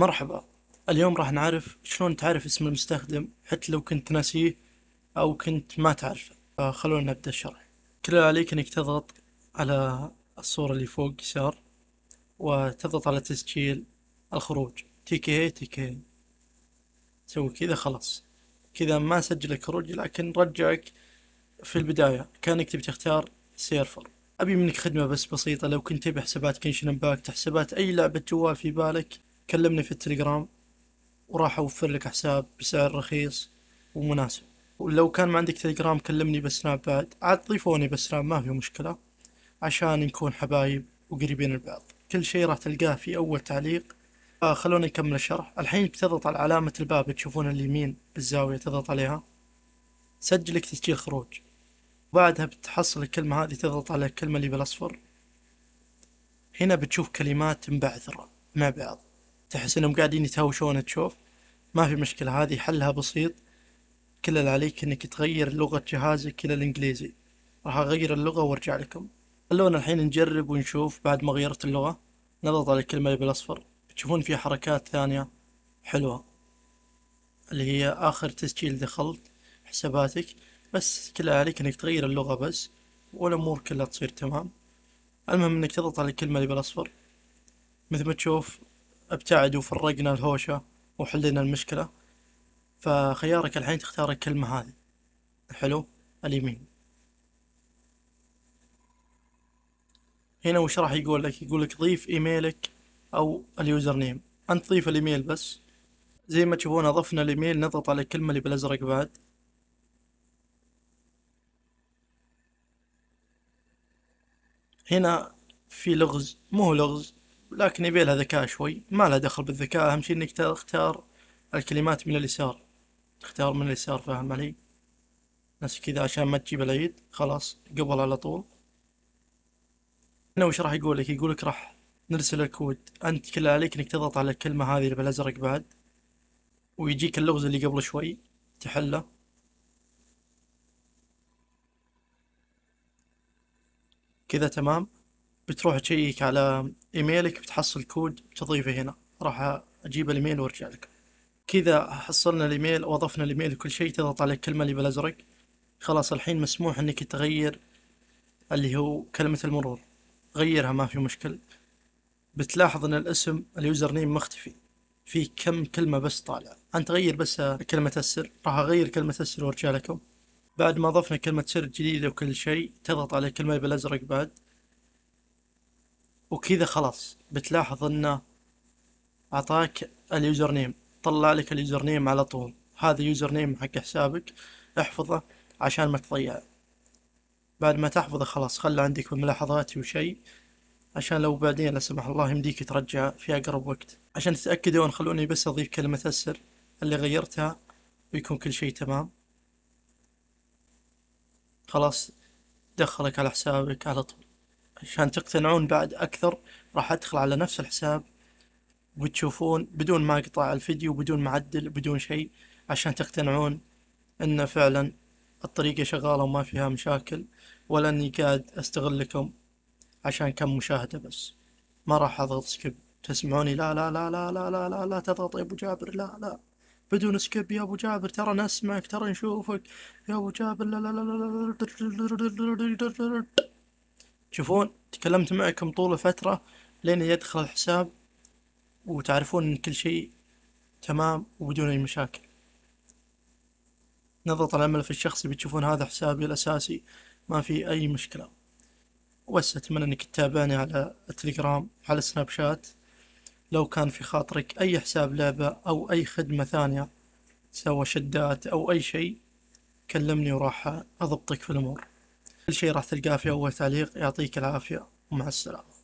مرحبا اليوم راح نعرف شلون تعرف اسم المستخدم حتى لو كنت ناسيه او كنت ما تعرفه فخلونا نبدأ الشرح كل عليك انك تضغط على الصورة اللي فوق يسار وتضغط على تسجيل الخروج تي كي تي كي تسوي كذا خلاص كذا ما سجلك خروج لكن رجعك في البداية كانك تبي تختار سيرفر أبي منك خدمة بس بسيطة لو كنت تبي حسابات كنشن باك تحسبات أي لعبة جوال في بالك كلمني في التليجرام وراح أوفر لك حساب بسعر رخيص ومناسب ولو كان ما عندك تليجرام كلمني بسناب بعد عاد ضيفوني بسناب ما في مشكلة عشان نكون حبايب وقريبين لبعض كل شيء راح تلقاه في أول تعليق آه خلونا نكمل الشرح الحين بتضغط على علامة الباب تشوفون اليمين بالزاوية تضغط عليها سجلك تسجيل خروج وبعدها بتحصل الكلمة هذه تضغط على الكلمة اللي بالأصفر هنا بتشوف كلمات مبعثرة مع بعض تحس انهم قاعدين يتهاوشون تشوف ما في مشكلة هذه حلها بسيط كل اللي عليك انك تغير لغة جهازك الى الانجليزي راح اغير اللغة وارجع لكم خلونا الحين نجرب ونشوف بعد ما غيرت اللغة نضغط على الكلمة اللي بالاصفر تشوفون في حركات ثانية حلوة اللي هي اخر تسجيل دخلت حساباتك بس كل اللي عليك انك تغير اللغة بس والامور كلها تصير تمام المهم انك تضغط على الكلمة اللي بالاصفر مثل ما تشوف ابتعد وفرقنا الهوشة وحلنا المشكلة فخيارك الحين تختار الكلمة هذه حلو اليمين هنا وش راح يقول لك يقول لك ضيف ايميلك او اليوزر نيم انت ضيف الايميل بس زي ما تشوفون اضفنا الايميل نضغط على الكلمة اللي بالازرق بعد هنا في لغز مو لغز لكن يبي لها ذكاء شوي ما لها دخل بالذكاء أهم شيء إنك تختار الكلمات من اليسار تختار من اليسار فاهم علي بس كذا عشان ما تجيب العيد خلاص قبل على طول هنا وش راح يقول لك يقول لك راح نرسل الكود أنت كل عليك إنك تضغط على الكلمة هذه اللي بالأزرق بعد ويجيك اللغز اللي قبل شوي تحله كذا تمام بتروح تشيك على ايميلك بتحصل كود تضيفه هنا راح اجيب الايميل وارجع لك كذا حصلنا الايميل واضفنا الايميل وكل شيء تضغط على الكلمه اللي بالازرق خلاص الحين مسموح انك تغير اللي هو كلمه المرور غيرها ما في مشكل بتلاحظ ان الاسم اليوزر نيم مختفي في كم كلمه بس طالعه انت غير بس كلمه السر راح اغير كلمه السر وارجع لكم بعد ما اضفنا كلمه سر جديده وكل شيء تضغط على الكلمه بالازرق بعد وكذا خلاص بتلاحظ انه اعطاك اليوزر نيم طلع لك اليوزر نيم على طول هذا يوزر نيم حق حسابك احفظه عشان ما تضيعه بعد ما تحفظه خلاص خله عندك ملاحظاتي وشي عشان لو بعدين لا سمح الله يمديك ترجع في أقرب وقت عشان تتأكدون خلوني بس أضيف كلمة السر اللي غيرتها ويكون كل شيء تمام خلاص دخلك على حسابك على طول عشان تقتنعون بعد أكثر راح أدخل على نفس الحساب وتشوفون بدون ما أقطع الفيديو بدون ما أعدل بدون شيء عشان تقتنعون إن فعلا الطريقة شغالة وما فيها مشاكل ولا إني قاعد أستغلكم عشان كم مشاهدة بس ما راح أضغط سكيب تسمعوني لا لا لا لا لا لا لا, لا تضغط يا أبو جابر لا لا بدون سكيب يا ابو جابر ترى نسمعك ترى نشوفك يا ابو جابر لا لا لا لا تشوفون تكلمت معكم طول فترة لين يدخل الحساب وتعرفون ان كل شيء تمام وبدون اي مشاكل نضغط على الملف الشخصي بتشوفون هذا حسابي الاساسي ما في اي مشكلة بس اتمنى انك تتابعني على التليجرام على سناب شات لو كان في خاطرك اي حساب لعبة او اي خدمة ثانية سواء شدات او اي شيء كلمني وراح اضبطك في الامور كل شيء راح تلقاه في أول تعليق يعطيك العافية ومع السلامة